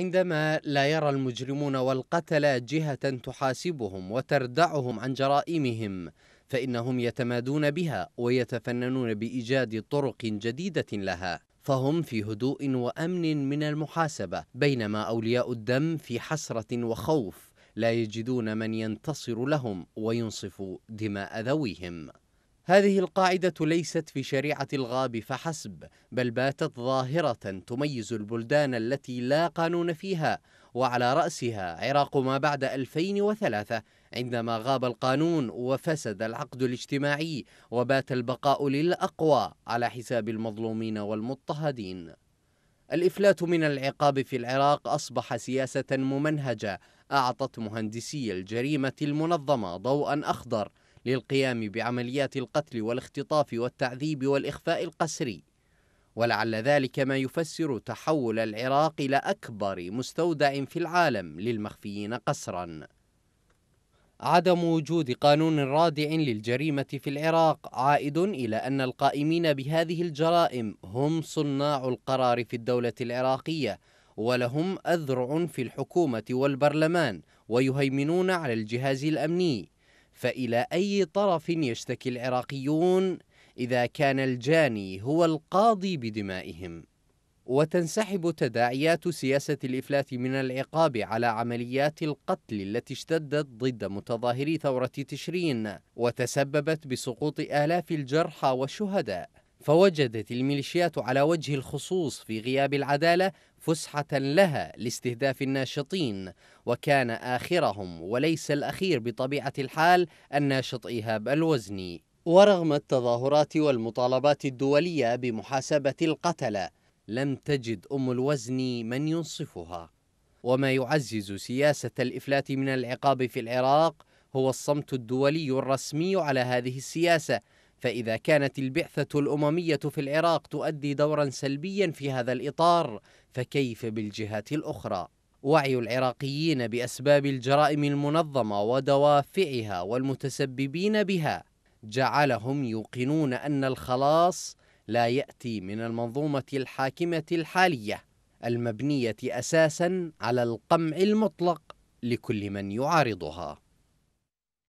عندما لا يرى المجرمون والقتلة جهة تحاسبهم وتردعهم عن جرائمهم فإنهم يتمادون بها ويتفننون بإيجاد طرق جديدة لها فهم في هدوء وأمن من المحاسبة بينما أولياء الدم في حسرة وخوف لا يجدون من ينتصر لهم وينصف دماء ذويهم هذه القاعدة ليست في شريعة الغاب فحسب، بل باتت ظاهرة تميز البلدان التي لا قانون فيها، وعلى رأسها عراق ما بعد 2003 عندما غاب القانون وفسد العقد الاجتماعي وبات البقاء للأقوى على حساب المظلومين والمضطهدين. الإفلات من العقاب في العراق أصبح سياسة ممنهجة أعطت مهندسي الجريمة المنظمة ضوءا أخضر للقيام بعمليات القتل والاختطاف والتعذيب والإخفاء القسري ولعل ذلك ما يفسر تحول العراق إلى أكبر مستودع في العالم للمخفيين قسرا عدم وجود قانون رادع للجريمة في العراق عائد إلى أن القائمين بهذه الجرائم هم صناع القرار في الدولة العراقية ولهم أذرع في الحكومة والبرلمان ويهيمنون على الجهاز الأمني فإلى أي طرف يشتكي العراقيون إذا كان الجاني هو القاضي بدمائهم؟ وتنسحب تداعيات سياسة الإفلات من العقاب على عمليات القتل التي اشتدت ضد متظاهري ثورة تشرين وتسببت بسقوط آلاف الجرحى والشهداء فوجدت الميليشيات على وجه الخصوص في غياب العداله فسحه لها لاستهداف الناشطين وكان اخرهم وليس الاخير بطبيعه الحال الناشط ايهاب الوزني ورغم التظاهرات والمطالبات الدوليه بمحاسبه القتله لم تجد ام الوزني من ينصفها وما يعزز سياسه الافلات من العقاب في العراق هو الصمت الدولي الرسمي على هذه السياسه فإذا كانت البعثة الأممية في العراق تؤدي دورا سلبيا في هذا الإطار فكيف بالجهات الأخرى؟ وعي العراقيين بأسباب الجرائم المنظمة ودوافعها والمتسببين بها جعلهم يوقنون أن الخلاص لا يأتي من المنظومة الحاكمة الحالية المبنية أساسا على القمع المطلق لكل من يعارضها